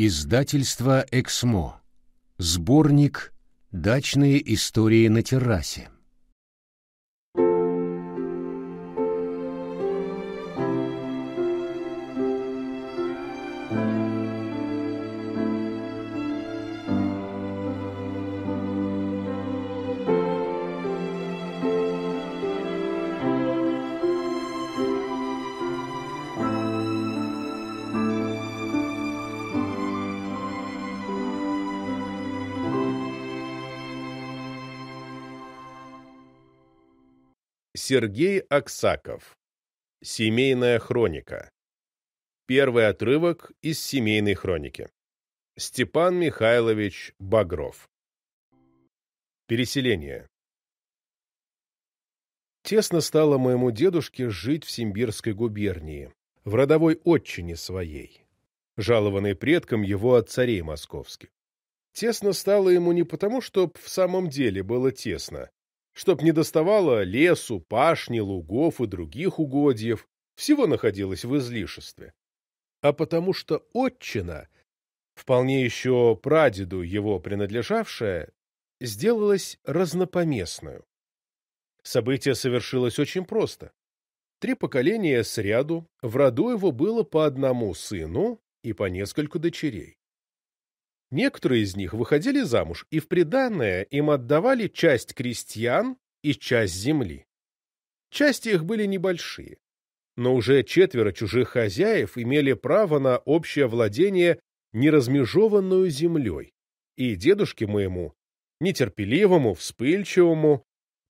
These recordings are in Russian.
Издательство «Эксмо». Сборник «Дачные истории на террасе». Сергей Аксаков. Семейная хроника. Первый отрывок из семейной хроники. Степан Михайлович Багров. Переселение. Тесно стало моему дедушке жить в Симбирской губернии, в родовой отчине своей, жалованной предком его от царей московских. Тесно стало ему не потому, что в самом деле было тесно, чтоб не доставало лесу, пашни, лугов и других угодьев, всего находилось в излишестве. А потому что отчина, вполне еще прадеду его принадлежавшая, сделалась разнопоместную. Событие совершилось очень просто. Три поколения сряду в роду его было по одному сыну и по нескольку дочерей. Некоторые из них выходили замуж, и в приданное им отдавали часть крестьян и часть земли. Части их были небольшие, но уже четверо чужих хозяев имели право на общее владение неразмежованную землей, и дедушке моему, нетерпеливому, вспыльчивому,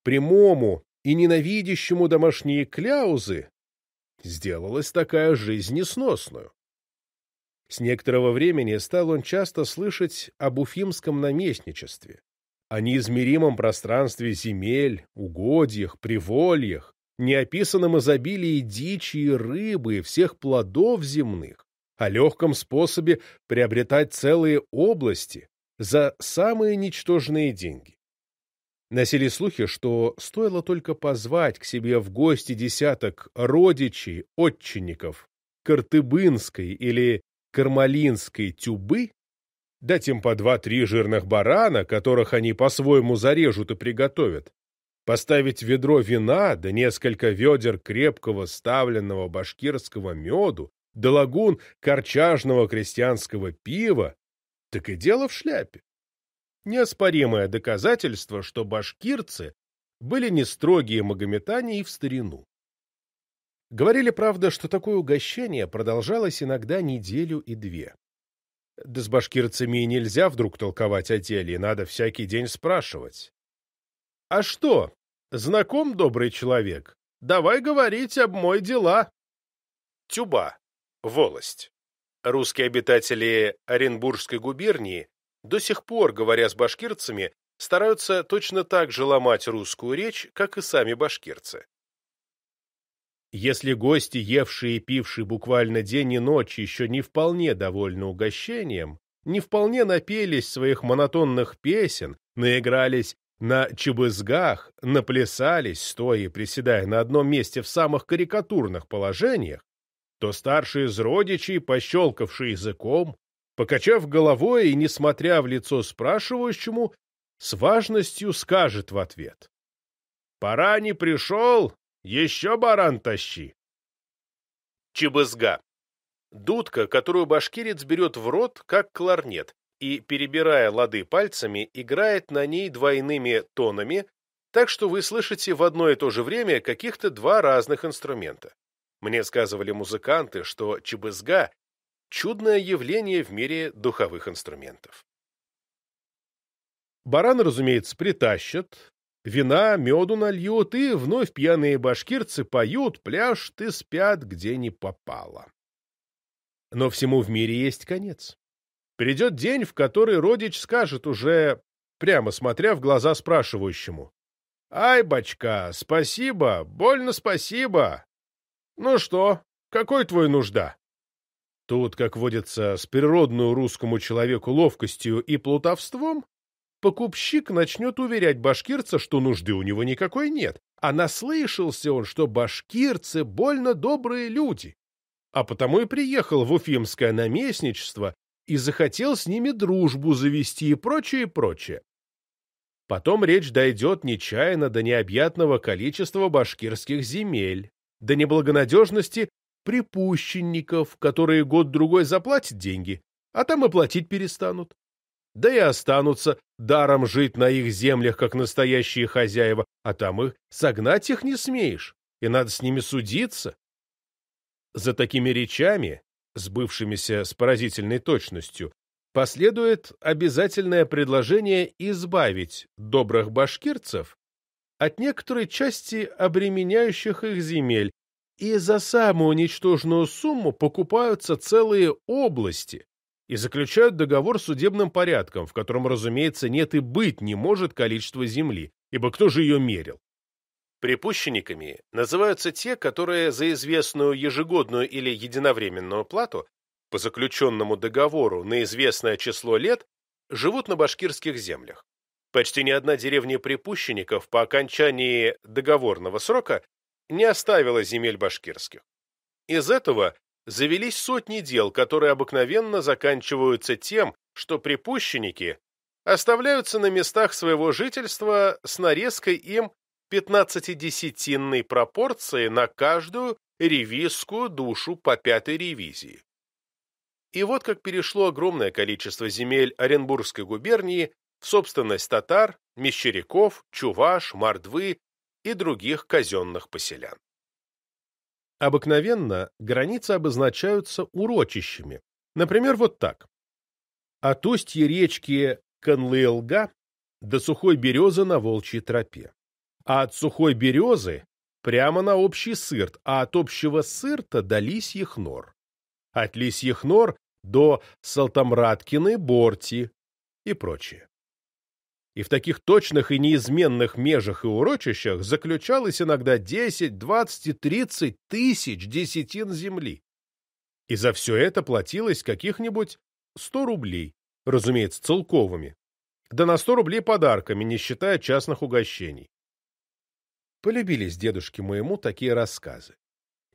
прямому и ненавидящему домашние кляузы, сделалась такая жизнь несносную. С некоторого времени стал он часто слышать об уфимском наместничестве, о неизмеримом пространстве земель, угодьях, привольях, неописанном изобилии дичи и рыбы, и всех плодов земных, о легком способе приобретать целые области за самые ничтожные деньги. Носили слухи, что стоило только позвать к себе в гости десяток родичей, отчинников, Картыбынской или кармалинской тюбы, дать им по два-три жирных барана, которых они по-своему зарежут и приготовят, поставить ведро вина да несколько ведер крепкого ставленного башкирского меду да лагун корчажного крестьянского пива, так и дело в шляпе. Неоспоримое доказательство, что башкирцы были не строгие магометане и в старину. Говорили, правда, что такое угощение продолжалось иногда неделю и две. Да с башкирцами и нельзя вдруг толковать о деле, и надо всякий день спрашивать. — А что, знаком добрый человек? Давай говорить об мой дела. Тюба. Волость. Русские обитатели Оренбургской губернии до сих пор, говоря с башкирцами, стараются точно так же ломать русскую речь, как и сами башкирцы. Если гости, евшие и пившие буквально день и ночь, еще не вполне довольны угощением, не вполне напелись своих монотонных песен, наигрались на чебызгах, наплясались, стоя и приседая на одном месте в самых карикатурных положениях, то старшие из родичей, пощелкавшие языком, покачав головой и несмотря в лицо спрашивающему, с важностью скажет в ответ. «Пора не пришел, еще баран тащи. Чебызга. Дудка, которую башкирец берет в рот, как кларнет, и, перебирая лады пальцами, играет на ней двойными тонами, так что вы слышите в одно и то же время каких-то два разных инструмента. Мне сказывали музыканты, что чебызга — чудное явление в мире духовых инструментов. Барана, разумеется, притащат, Вина, меду нальют, и вновь пьяные башкирцы поют, пляшут и спят, где не попало. Но всему в мире есть конец. Придет день, в который родич скажет уже, прямо смотря в глаза спрашивающему, «Ай, бачка, спасибо, больно спасибо! Ну что, какой твой нужда?» Тут, как водится, с природную русскому человеку ловкостью и плутовством покупщик начнет уверять башкирца, что нужды у него никакой нет, а наслышался он, что башкирцы больно добрые люди, а потому и приехал в уфимское наместничество и захотел с ними дружбу завести и прочее, и прочее. Потом речь дойдет нечаянно до необъятного количества башкирских земель, до неблагонадежности припущенников, которые год-другой заплатят деньги, а там и платить перестанут да и останутся даром жить на их землях, как настоящие хозяева, а там их согнать их не смеешь, и надо с ними судиться. За такими речами, сбывшимися с поразительной точностью, последует обязательное предложение избавить добрых башкирцев от некоторой части обременяющих их земель, и за самую ничтожную сумму покупаются целые области, и заключают договор судебным порядком, в котором, разумеется, нет и быть не может количества земли, ибо кто же ее мерил? Припущенниками называются те, которые за известную ежегодную или единовременную плату по заключенному договору на известное число лет живут на башкирских землях. Почти ни одна деревня припущенников по окончании договорного срока не оставила земель башкирских. Из этого завелись сотни дел, которые обыкновенно заканчиваются тем, что припущенники оставляются на местах своего жительства с нарезкой им 15-десятинной пропорции на каждую ревизскую душу по пятой ревизии. И вот как перешло огромное количество земель Оренбургской губернии в собственность татар, мещеряков, чуваш, мордвы и других казенных поселян. Обыкновенно границы обозначаются урочищами. Например, вот так. От устья речки Канлыэлга до сухой березы на Волчьей тропе. А от сухой березы прямо на общий сырт, а от общего сырта до лисьих нор. От лисьих нор до Салтамраткины, Борти и прочее и в таких точных и неизменных межах и урочищах заключалось иногда 10, 20 и 30 тысяч десятин земли. И за все это платилось каких-нибудь 100 рублей, разумеется, целковыми, да на 100 рублей подарками, не считая частных угощений. Полюбились дедушке моему такие рассказы.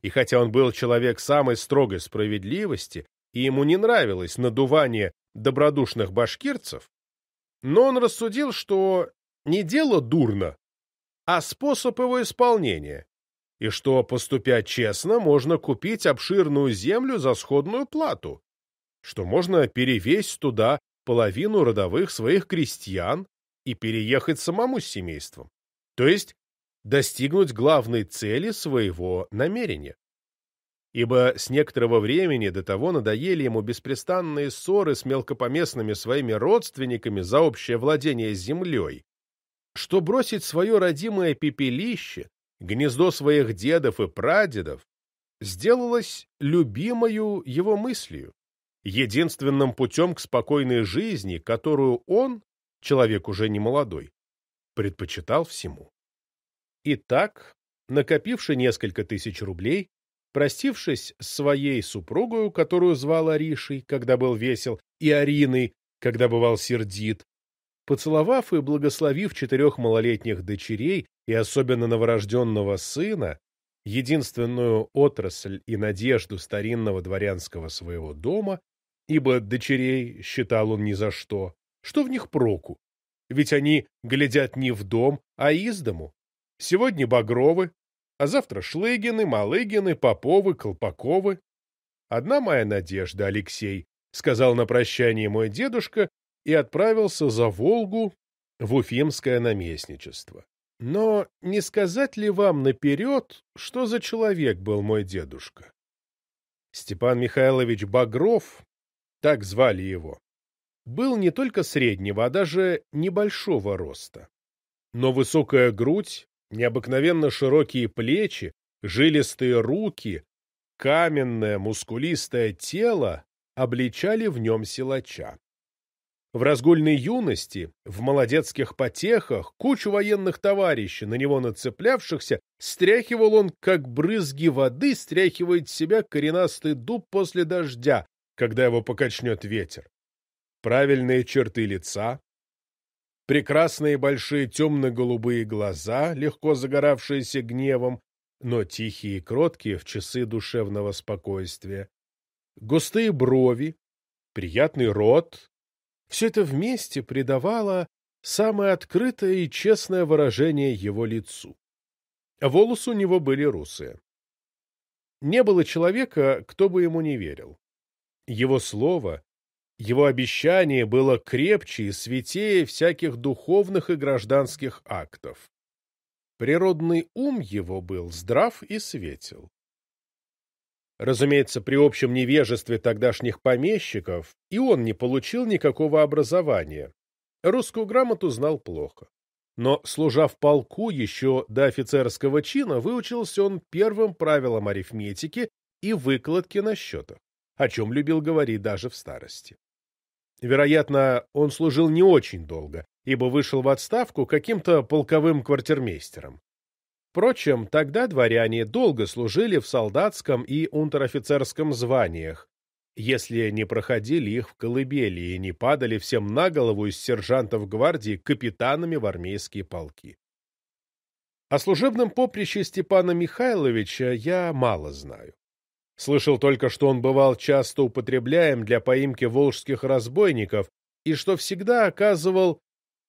И хотя он был человек самой строгой справедливости, и ему не нравилось надувание добродушных башкирцев, но он рассудил, что не дело дурно, а способ его исполнения, и что, поступя честно, можно купить обширную землю за сходную плату, что можно перевесть туда половину родовых своих крестьян и переехать самому с семейством, то есть достигнуть главной цели своего намерения ибо с некоторого времени до того надоели ему беспрестанные ссоры с мелкопоместными своими родственниками за общее владение землей, что бросить свое родимое пепелище, гнездо своих дедов и прадедов, сделалось любимою его мыслью, единственным путем к спокойной жизни, которую он, человек уже не молодой, предпочитал всему. Итак, накопивши несколько тысяч рублей, Простившись с своей супругою, которую звал Аришей, когда был весел, и Ариной, когда бывал сердит, поцеловав и благословив четырех малолетних дочерей и особенно новорожденного сына, единственную отрасль и надежду старинного дворянского своего дома, ибо дочерей считал он ни за что, что в них проку? Ведь они глядят не в дом, а из дому. Сегодня багровы, а завтра Шлыгины, Малыгины, Поповы, Колпаковы. Одна моя надежда, Алексей, — сказал на прощание мой дедушка и отправился за Волгу в Уфимское наместничество. Но не сказать ли вам наперед, что за человек был мой дедушка? Степан Михайлович Багров, так звали его, был не только среднего, а даже небольшого роста. Но высокая грудь, необыкновенно широкие плечи, жилистые руки, каменное мускулистое тело обличали в нем силача. В разгульной юности, в молодецких потехах, кучу военных товарищей, на него нацеплявшихся, стряхивал он, как брызги воды стряхивает с себя коренастый дуб после дождя, когда его покачнет ветер. Правильные черты лица, прекрасные большие темно-голубые глаза, легко загоравшиеся гневом, но тихие и кроткие в часы душевного спокойствия, густые брови, приятный рот. Все это вместе придавало самое открытое и честное выражение его лицу. Волосы у него были русые. Не было человека, кто бы ему не верил. Его слово, его обещание было крепче и святее всяких духовных и гражданских актов. Природный ум его был здрав и светел. Разумеется, при общем невежестве тогдашних помещиков и он не получил никакого образования. Русскую грамоту знал плохо. Но, служа в полку еще до офицерского чина, выучился он первым правилам арифметики и выкладки на счетах, о чем любил говорить даже в старости. Вероятно, он служил не очень долго, ибо вышел в отставку каким-то полковым квартирмейстером. Впрочем, тогда дворяне долго служили в солдатском и унтер-офицерском званиях, если не проходили их в колыбели и не падали всем на голову из сержантов гвардии капитанами в армейские полки. О служебном поприще Степана Михайловича я мало знаю. Слышал только, что он бывал часто употребляем для поимки волжских разбойников и что всегда оказывал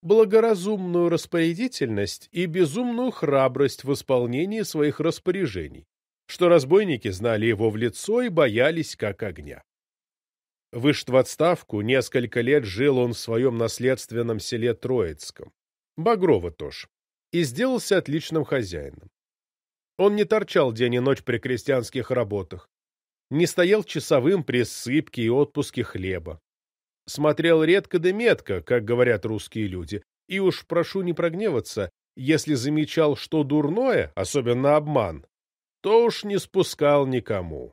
благоразумную распорядительность и безумную храбрость в исполнении своих распоряжений, что разбойники знали его в лицо и боялись как огня. Вышт в отставку, несколько лет жил он в своем наследственном селе Троицком, Багрова тоже, и сделался отличным хозяином. Он не торчал день и ночь при крестьянских работах, не стоял часовым при сыпке и отпуске хлеба. Смотрел редко да метко, как говорят русские люди, и уж прошу не прогневаться, если замечал, что дурное, особенно обман, то уж не спускал никому.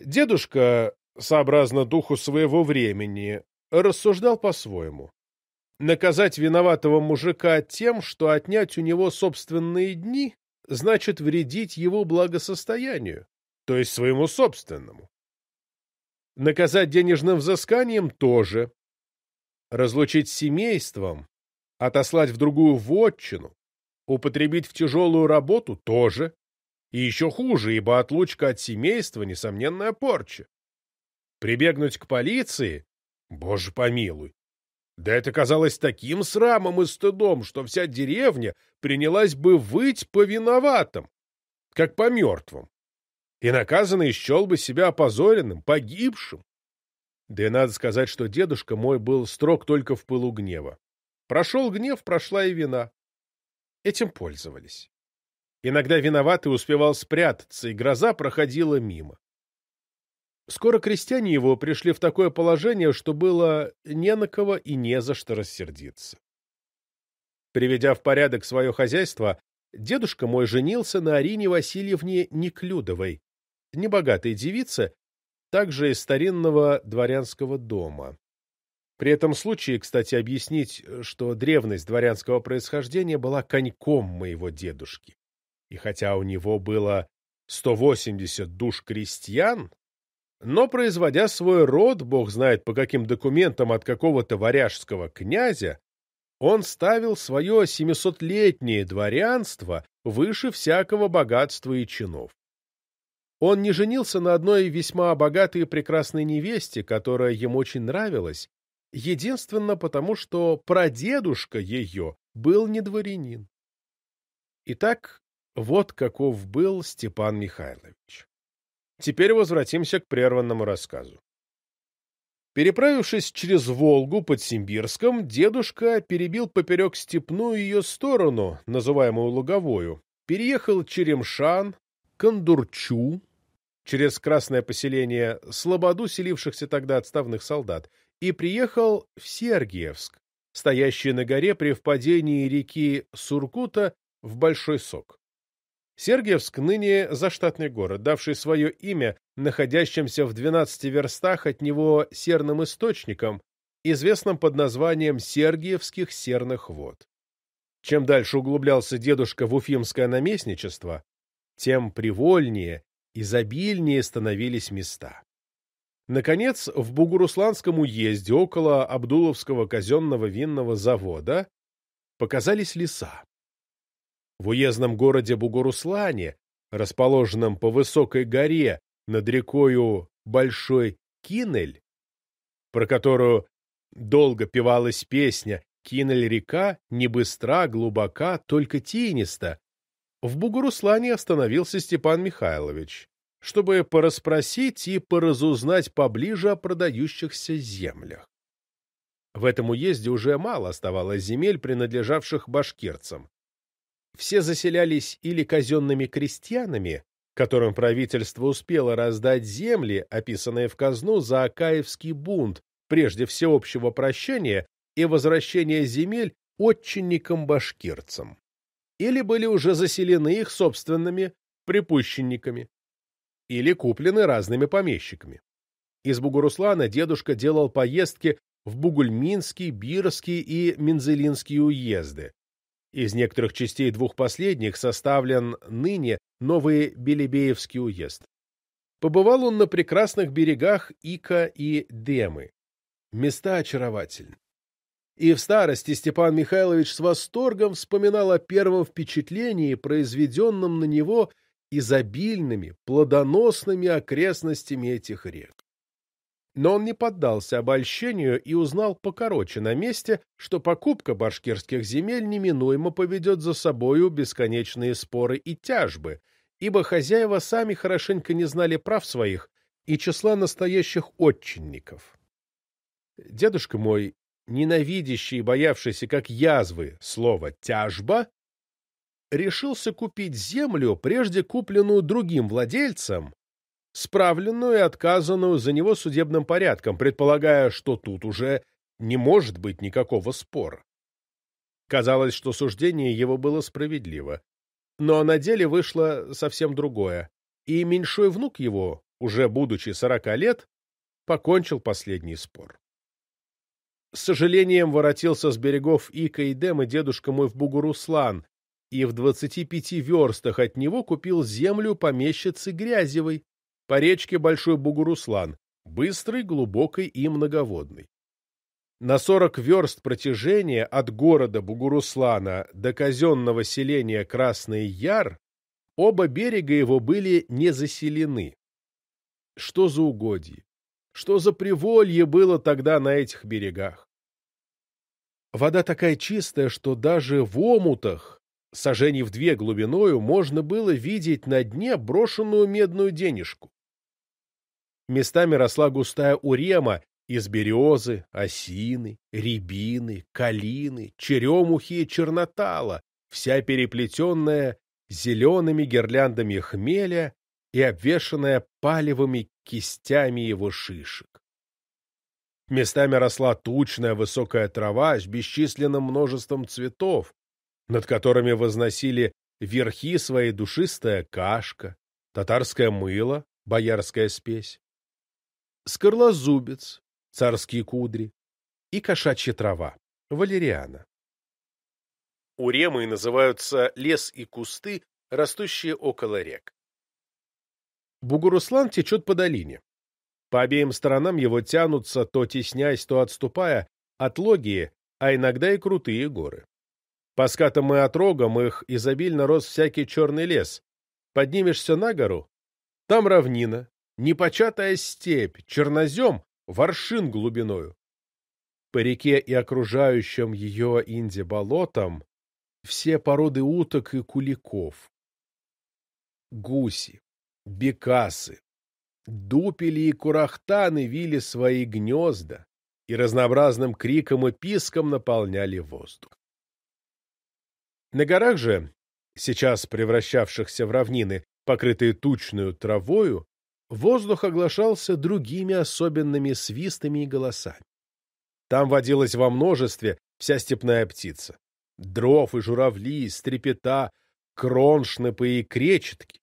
Дедушка, сообразно духу своего времени, рассуждал по-своему. Наказать виноватого мужика тем, что отнять у него собственные дни, значит вредить его благосостоянию то есть своему собственному. Наказать денежным взысканием тоже. Разлучить с семейством, отослать в другую вотчину, употребить в тяжелую работу тоже. И еще хуже, ибо отлучка от семейства — несомненная порча. Прибегнуть к полиции? Боже помилуй! Да это казалось таким срамом и стыдом, что вся деревня принялась бы выть по виноватым, как по мертвым и наказанный счел бы себя опозоренным, погибшим. Да и надо сказать, что дедушка мой был строг только в пылу гнева. Прошел гнев, прошла и вина. Этим пользовались. Иногда виноватый успевал спрятаться, и гроза проходила мимо. Скоро крестьяне его пришли в такое положение, что было не на кого и не за что рассердиться. Приведя в порядок свое хозяйство, дедушка мой женился на Арине Васильевне Неклюдовой, небогатой девице, также из старинного дворянского дома. При этом случае, кстати, объяснить, э, что древность дворянского происхождения была коньком моего дедушки. И хотя у него было 180 душ крестьян, но, производя свой род, бог знает по каким документам от какого-то варяжского князя, он ставил свое 700-летнее дворянство выше всякого богатства и чинов. Он не женился на одной весьма богатой и прекрасной невесте, которая ему очень нравилась, единственно потому, что прадедушка ее был не дворянин. Итак, вот каков был Степан Михайлович. Теперь возвратимся к прерванному рассказу. Переправившись через Волгу под Симбирском, дедушка перебил поперек степную ее сторону, называемую Луговою, переехал Черемшан, Кондурчу, через красное поселение Слободу, селившихся тогда отставных солдат, и приехал в Сергиевск, стоящий на горе при впадении реки Суркута в Большой Сок. Сергиевск ныне заштатный город, давший свое имя находящимся в 12 верстах от него серным источником, известным под названием Сергиевских серных вод. Чем дальше углублялся дедушка в уфимское наместничество, тем привольнее Изобильнее становились места. Наконец, в Бугурусланском уезде около Абдуловского казенного винного завода показались леса. В уездном городе Бугуруслане, расположенном по высокой горе над рекою Большой Кинель, про которую долго певалась песня «Кинель река не быстра, глубока, только тениста, в Бугуруслане остановился Степан Михайлович, чтобы порасспросить и поразузнать поближе о продающихся землях. В этом уезде уже мало оставалось земель, принадлежавших башкирцам. Все заселялись или казенными крестьянами, которым правительство успело раздать земли, описанные в казну за Акаевский бунт, прежде всеобщего прощения и возвращения земель отчинникам-башкирцам или были уже заселены их собственными припущенниками, или куплены разными помещиками. Из Бугуруслана дедушка делал поездки в Бугульминский, Бирский и Мензелинский уезды. Из некоторых частей двух последних составлен ныне новый Белебеевский уезд. Побывал он на прекрасных берегах Ика и Демы. Места очаровательны. И в старости Степан Михайлович с восторгом вспоминал о первом впечатлении, произведенном на него изобильными, плодоносными окрестностями этих рек. Но он не поддался обольщению и узнал покороче на месте, что покупка башкирских земель неминуемо поведет за собою бесконечные споры и тяжбы, ибо хозяева сами хорошенько не знали прав своих и числа настоящих отчинников. Дедушка мой ненавидящий и боявшийся как язвы слово «тяжба», решился купить землю, прежде купленную другим владельцем, справленную и отказанную за него судебным порядком, предполагая, что тут уже не может быть никакого спора. Казалось, что суждение его было справедливо. Но на деле вышло совсем другое, и меньшой внук его, уже будучи сорока лет, покончил последний спор. С сожалением воротился с берегов Ика и Демы дедушка мой в Бугуруслан и в двадцати пяти верстах от него купил землю помещицы Грязевой по речке Большой Бугуруслан, быстрой, глубокой и многоводной. На сорок верст протяжения от города Бугуруслана до казенного селения Красный Яр оба берега его были не заселены. Что за угодье? Что за приволье было тогда на этих берегах? Вода такая чистая, что даже в омутах, сажений в две глубиною, можно было видеть на дне брошенную медную денежку. Местами росла густая урема из березы, осины, рябины, калины, черемухи и чернотала, вся переплетенная зелеными гирляндами хмеля и обвешанная палевыми кистями его шишек. Местами росла тучная высокая трава с бесчисленным множеством цветов, над которыми возносили верхи своей душистая кашка, татарское мыло, боярская спесь, скорлозубец, царские кудри и кошачья трава, валериана. Уремы называются лес и кусты, растущие около рек. Бугуруслан течет по долине, по обеим сторонам его тянутся, то теснясь, то отступая, отлогие, а иногда и крутые горы. По скатам и отрогам их изобильно рос всякий черный лес. Поднимешься на гору — там равнина, непочатая степь, чернозем, воршин глубиною. По реке и окружающим ее инди-болотам все породы уток и куликов, гуси, бекасы, дупели и курахтаны вили свои гнезда и разнообразным криком и писком наполняли воздух. На горах же, сейчас превращавшихся в равнины, покрытые тучную травою, воздух оглашался другими особенными свистами и голосами. Там водилась во множестве вся степная птица. Дров и журавли, стрепета, кроншнепы и кречетки.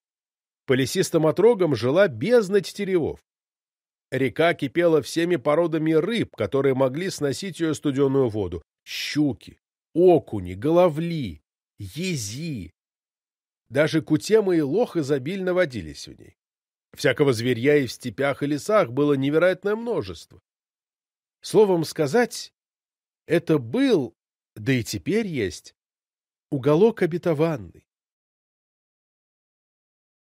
По лесистым отрогам жила бездна тетеревов. Река кипела всеми породами рыб, которые могли сносить ее студеную воду. Щуки, окуни, головли, ези. Даже кутемы и лох изобильно водились в ней. Всякого зверья и в степях и лесах было невероятное множество. Словом сказать, это был, да и теперь есть, уголок обетованный,